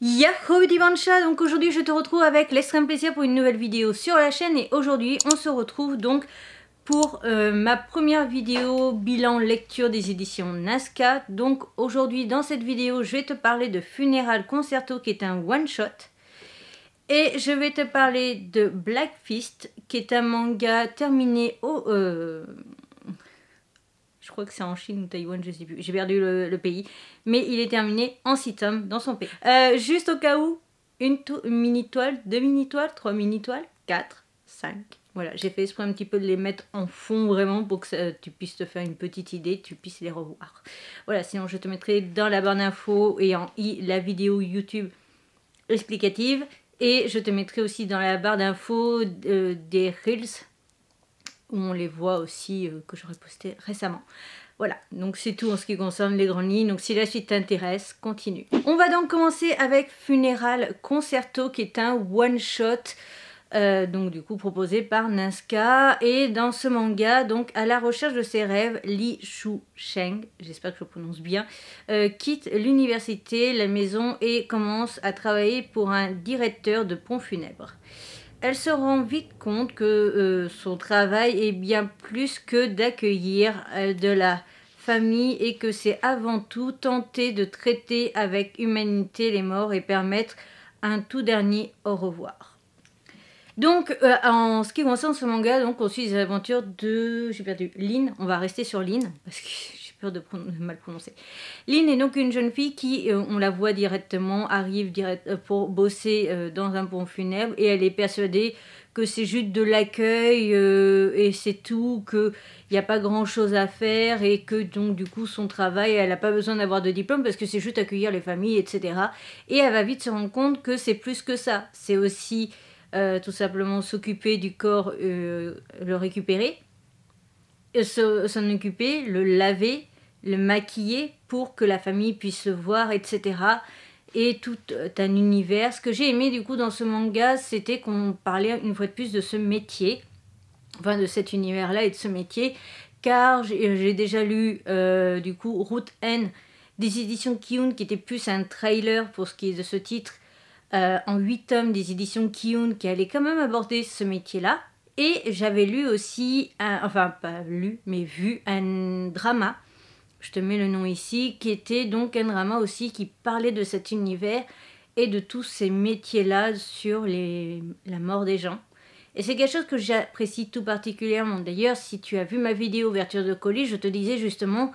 Yahoo divancha donc aujourd'hui je te retrouve avec l'extrême plaisir pour une nouvelle vidéo sur la chaîne et aujourd'hui on se retrouve donc pour euh, ma première vidéo bilan lecture des éditions Nazca. Donc aujourd'hui dans cette vidéo je vais te parler de Funeral Concerto qui est un one shot et je vais te parler de Black Fist qui est un manga terminé au, euh, crois que c'est en Chine ou Taïwan, je sais plus. J'ai perdu le, pays. Mais il est terminé en 6 tomes dans son pays. Euh, juste au cas où, une, mini-toile, deux mini-toiles, trois mini-toiles, quatre, cinq. Voilà, j'ai fait espoir un petit peu de les mettre en fond vraiment pour que tu puisses te faire une petite idée, tu puisses les revoir. Voilà, sinon je te mettrai dans la barre d'infos et en i la vidéo YouTube explicative. Et je te mettrai aussi dans la barre d'infos euh, des Reels on les voit aussi, euh, que j'aurais posté récemment. Voilà, donc c'est tout en ce qui concerne les grandes lignes. Donc si la suite t'intéresse, continue. On va donc commencer avec Funeral Concerto, qui est un one-shot. Euh, donc du coup proposé par Ninska et dans ce manga donc à la recherche de ses rêves Li Shu Sheng j'espère que je prononce bien euh, quitte l'université la maison et commence à travailler pour un directeur de pont funèbre elle se rend vite compte que euh, son travail est bien plus que d'accueillir euh, de la famille et que c'est avant tout tenter de traiter avec humanité les morts et permettre un tout dernier au revoir. Donc, euh, en ce qui concerne ce manga, donc, on suit les aventures de... J'ai perdu. Lynn. On va rester sur Lynn parce que peur de, mal prononcer. Lynn est donc une jeune fille qui, euh, on la voit directement, arrive direct, euh, pour bosser euh, dans un pont funèbre et elle est persuadée que c'est juste de l'accueil et c'est tout, qu'il n'y a pas grand chose à faire et que donc du coup son travail, elle n'a pas besoin d'avoir de diplôme parce que c'est juste accueillir les familles, etc. Et elle va vite se rendre compte que c'est plus que ça, c'est aussi tout simplement s'occuper du corps, le récupérer, euh, s'en occuper, le laver, le maquiller pour que la famille puisse se voir, etc. Et tout un univers. Ce que j'ai aimé du coup dans ce manga, c'était qu'on parlait une fois de plus de ce métier, enfin de cet univers-là et de ce métier, car j'ai euh, déjà lu euh, du coup Route N des éditions Kiun, qui était plus un trailer pour ce qui est de ce titre, en 8 tomes des éditions Kiun, qui allait quand même aborder ce métier-là. Et j'avais lu aussi, un, enfin pas lu, mais vu un drama, je te mets le nom ici, qui était donc un drama aussi qui parlait de cet univers et de tous ces métiers-là sur les, la mort des gens. Et c'est quelque chose que j'apprécie tout particulièrement. D'ailleurs, si tu as vu ma vidéo ouverture de colis, je te disais justement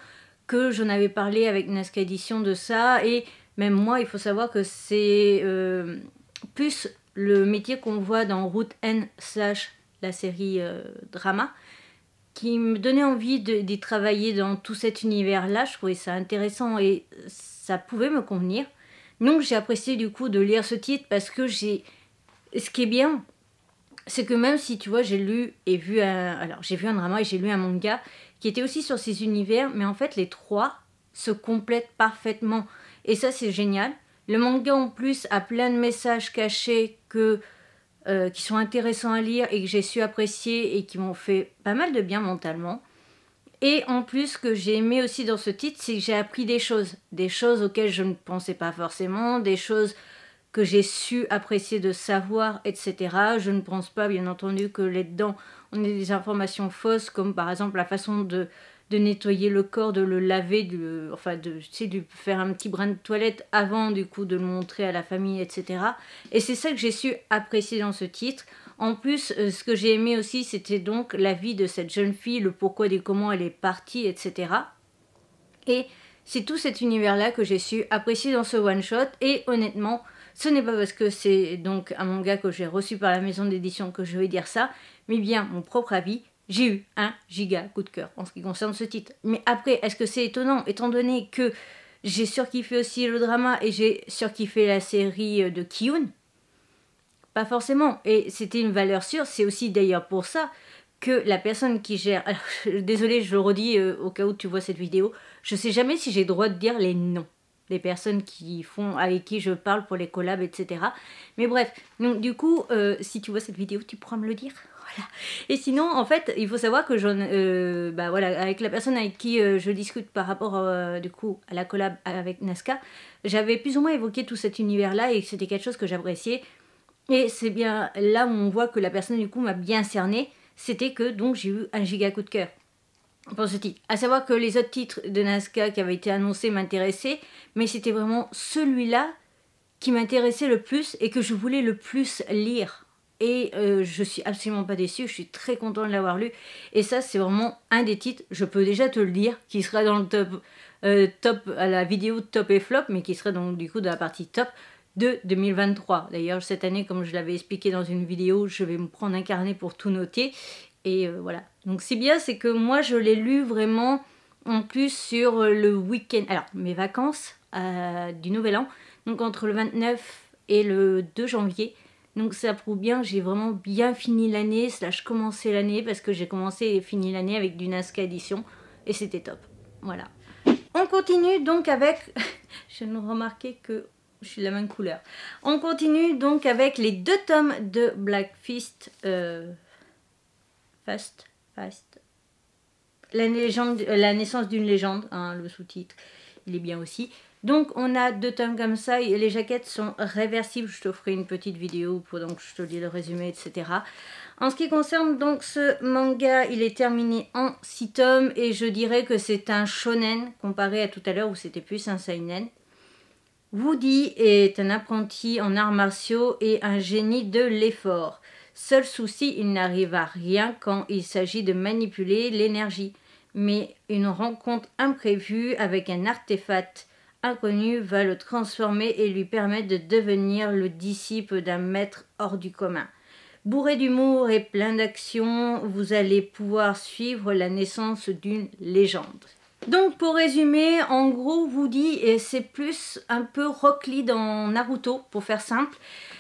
que j'en avais parlé avec Nasca Edition de ça. Et même moi, il faut savoir que c'est euh, plus le métier qu'on voit dans Route N slash la série euh, drama, qui me donnait envie d'y travailler dans tout cet univers-là. Je trouvais ça intéressant et ça pouvait me convenir. Donc j'ai apprécié du coup de lire ce titre parce que j'ai... Ce qui est bien, c'est que même si tu vois, j'ai lu et vu Alors j'ai vu un drama et j'ai lu un manga qui était aussi sur ces univers, mais en fait les trois se complètent parfaitement. Et ça c'est génial. Le manga en plus a plein de messages cachés que euh, qui sont intéressants à lire et que j'ai su apprécier et qui m'ont fait pas mal de bien mentalement. Et en plus, ce que j'ai aimé aussi dans ce titre, c'est que j'ai appris des choses, des choses auxquelles je ne pensais pas forcément, des choses que j'ai su apprécier de savoir, etc. Je ne pense pas, bien entendu, que là-dedans, on ait des informations fausses, comme par exemple la façon de de nettoyer le corps, de le laver, euh, de, enfin de, faire un petit brin de toilette avant du coup de le montrer à la famille, etc. Et c'est ça que j'ai su apprécier dans ce titre. En plus, euh, ce que j'ai aimé aussi, c'était donc la vie de cette jeune fille, le pourquoi des comment elle est partie, etc. Et c'est tout cet univers-là que j'ai su apprécier dans ce one-shot. Et honnêtement, ce n'est pas parce que c'est donc un manga que j'ai reçu par la maison d'édition que je vais dire ça, mais bien mon propre avis. J'ai eu un giga coup de cœur en ce qui concerne ce titre. Mais après, est-ce que c'est étonnant étant donné que j'ai surkiffé aussi le drama et j'ai surkiffé la série euh, de Kiyun Pas forcément. Et c'était une valeur sûre. C'est aussi d'ailleurs pour ça que la personne qui gère. je, désolé, je le redis euh, au cas où tu vois cette vidéo. Je sais jamais si j'ai droit de dire les noms des personnes qui font avec qui je parle pour les collabs, etc. Mais bref, donc du coup, euh, si tu vois cette vidéo, tu pourras me le dire. Et sinon, en fait, il faut savoir que je, euh, bah, voilà, avec la personne avec qui euh, je discute par rapport euh, du coup à la collab avec Nazca, j'avais plus ou moins évoqué tout cet univers-là et c'était quelque chose que j'appréciais. Et c'est bien là où on voit que la personne du coup m'a bien cerné, c'était que donc j'ai eu un giga coup de cœur pour ce titre. À savoir que les autres titres de Nazca qui avaient été annoncés m'intéressaient, mais c'était vraiment celui-là qui m'intéressait le plus et que je voulais le plus lire et euh, je suis absolument pas déçue, je suis très contente de l'avoir lu. Et ça, c'est vraiment un des titres, je peux déjà te le dire, qui sera dans le top, euh, top à la vidéo top et flop, mais qui sera donc du coup dans la partie top de 2023. D'ailleurs, cette année, comme je l'avais expliqué dans une vidéo, je vais me prendre un carnet pour tout noter. Et euh, voilà. Donc, si bien, c'est que moi, je l'ai lu vraiment en plus sur le week-end, alors mes vacances du Nouvel An, donc entre le 29 et le 2 janvier. Donc ça prouve bien j'ai vraiment bien fini l'année, slash commencé l'année, parce que j'ai commencé et fini l'année avec du NASCA Edition, et c'était top. Voilà. On continue donc avec... je viens de remarquer que je suis de la même couleur. On continue donc avec les deux tomes de Black Fist. Euh, Fast, Fast. La, euh, la naissance d'une légende, hein, le sous-titre, il est bien aussi. Donc on a deux tomes comme ça, et les jaquettes sont réversibles, je ferai une petite vidéo pour donc je te lis le résumé, etc. En ce qui concerne donc ce manga, il est terminé en six tomes et je dirais que c'est un shonen comparé à tout à l'heure où c'était plus un seinen. Woody est un apprenti en arts martiaux et un génie de l'effort. Seul souci, il n'arrive à rien quand il s'agit de manipuler l'énergie. Mais une rencontre imprévue avec un artefact inconnu va le transformer et lui permettre de devenir le disciple d'un maître hors du commun. Bourré d'humour et plein d'action, vous allez pouvoir suivre la naissance d'une légende. Donc pour résumer, en gros Woody c'est plus un peu Rock Lee dans Naruto pour faire simple.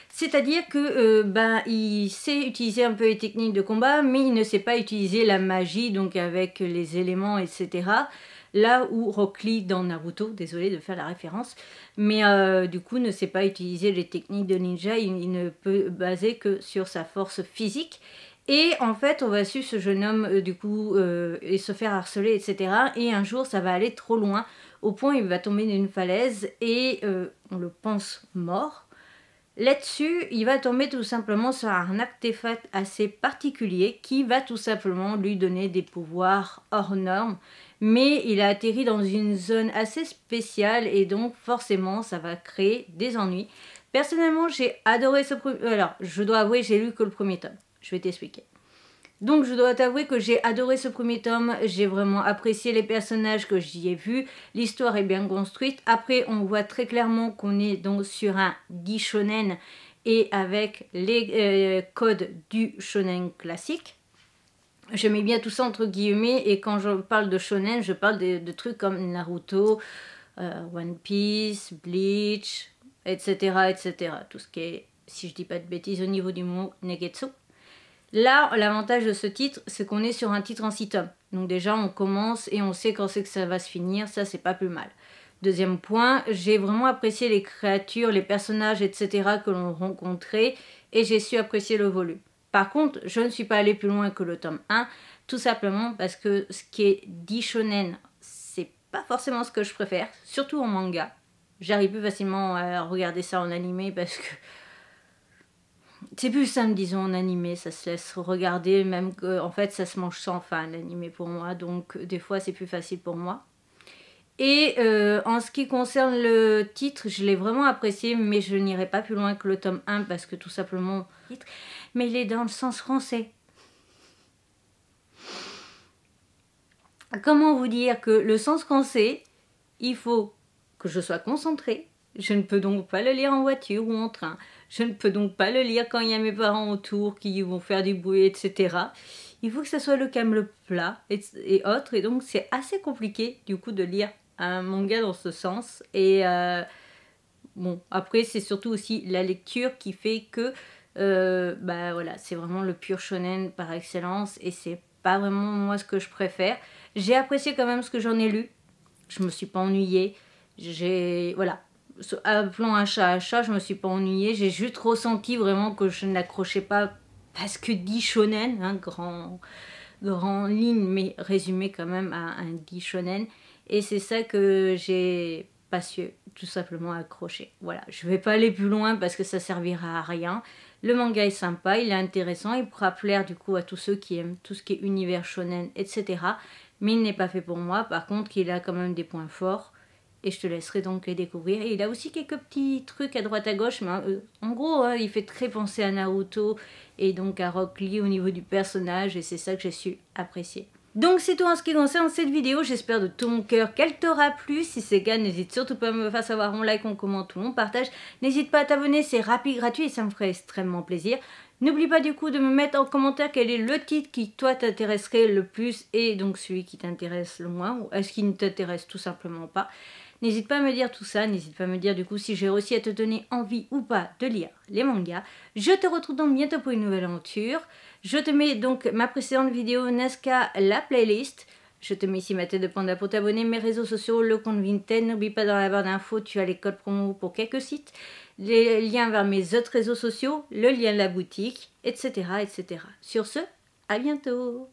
C'est-à-dire que euh, ben, il sait utiliser un peu les techniques de combat, mais il ne sait pas utiliser la magie, donc avec les éléments, etc là où Rock Lee dans Naruto, désolé de faire la référence, mais euh, du coup ne sait pas utiliser les techniques de ninja, il, ne peut baser que sur sa force physique. Et en fait, on va suivre ce jeune homme euh, du coup euh, et se faire harceler, etc. Et un jour, ça va aller trop loin, au point il va tomber d'une falaise et on le pense mort. Là-dessus, il va tomber tout simplement sur un artefact assez particulier qui va tout simplement lui donner des pouvoirs hors normes. Mais il a atterri dans une zone assez spéciale et donc forcément ça va créer des ennuis. Personnellement, j'ai adoré ce premier... Euh, alors, je dois avouer, j'ai lu que le premier tome. Je vais t'expliquer. Donc je dois t'avouer que j'ai adoré ce premier tome, j'ai vraiment apprécié les personnages que j'y ai vus, l'histoire est bien construite. Après on voit très clairement qu'on est donc sur un guichonen shonen et avec les euh, codes du shonen classique. Je mets bien tout ça entre guillemets et quand je parle de shonen, je parle de, trucs comme Naruto, euh, One Piece, Bleach, etc., etc. Tout ce qui est, si je dis pas de bêtises, au niveau du mot Negetsu. Là, l'avantage de ce titre, c'est qu'on est sur un titre en 6 tomes. Donc déjà, on commence et on sait quand c'est que ça va se finir, ça c'est pas plus mal. Deuxième point, j'ai vraiment apprécié les créatures, les personnages, etc. que l'on rencontrait et j'ai su apprécier le volume. Par contre, je ne suis pas allée plus loin que le tome 1, tout simplement parce que ce qui est dit c'est pas forcément ce que je préfère, surtout en manga. J'arrive plus facilement à regarder ça en animé parce que c'est plus simple, disons, en animé, ça se laisse regarder, même que, en fait, ça se mange sans fin, l'animé pour moi, donc des fois, c'est plus facile pour moi. Et euh, en ce qui concerne le titre, je l'ai vraiment apprécié, mais je n'irai pas plus loin que le tome 1, parce que tout simplement, mais il est dans le sens français. Comment vous dire que le sens français, il faut que je sois concentrée, je ne peux donc pas le lire en voiture ou en train. Je ne peux donc pas le lire quand il y a mes parents autour qui vont faire du bruit, etc. Il faut que ça soit le calme, plat et, autres. Et donc c'est assez compliqué du coup de lire un manga dans ce sens. Et euh, bon, après c'est surtout aussi la lecture qui fait que euh, bah voilà, c'est vraiment le pur shonen par excellence et c'est pas vraiment moi ce que je préfère. J'ai apprécié quand même ce que j'en ai lu. Je me suis pas ennuyée. J'ai voilà, appelant un chat à chat, je me suis pas ennuyée. J'ai juste ressenti vraiment que je n'accrochais pas parce que dit shonen, hein, grand, grand ligne, mais résumé quand même à un dit shonen. Et c'est ça que j'ai pas su tout simplement accrocher. Voilà, je vais pas aller plus loin parce que ça servira à rien. Le manga est sympa, il est intéressant, il pourra plaire du coup à tous ceux qui aiment tout ce qui est univers shonen, etc. Mais il n'est pas fait pour moi. Par contre, qu'il a quand même des points forts et je te laisserai donc les découvrir. Et il a aussi quelques petits trucs à droite à gauche, mais euh, en gros, hein, il fait très penser à Naruto et donc à Rock Lee au niveau du personnage, et c'est ça que j'ai su apprécier. Donc c'est tout en ce qui concerne cette vidéo, j'espère de tout mon cœur qu'elle t'aura plu, si c'est le cas n'hésite surtout pas à me faire savoir en like, mon commente ou mon partage, n'hésite pas à t'abonner, c'est rapide, gratuit et ça me ferait extrêmement plaisir. N'oublie pas du coup de me mettre en commentaire quel est le titre qui toi t'intéresserait le plus et donc celui qui t'intéresse le moins ou est-ce qui ne t'intéresse tout simplement pas. N'hésite pas à me dire tout ça, n'hésite pas à me dire du coup si j'ai réussi à te donner envie ou pas de lire les mangas. Je te retrouve donc bientôt pour une nouvelle aventure. Je te mets donc ma précédente vidéo pas la playlist. Je te mets ici ma tête de panda pour t'abonner, mes réseaux sociaux, le compte Vinted. N'oublie pas dans la barre d'infos, tu as les codes promo pour quelques sites, les liens vers mes autres réseaux sociaux, le lien de la boutique, etc. etc. Sur ce, à bientôt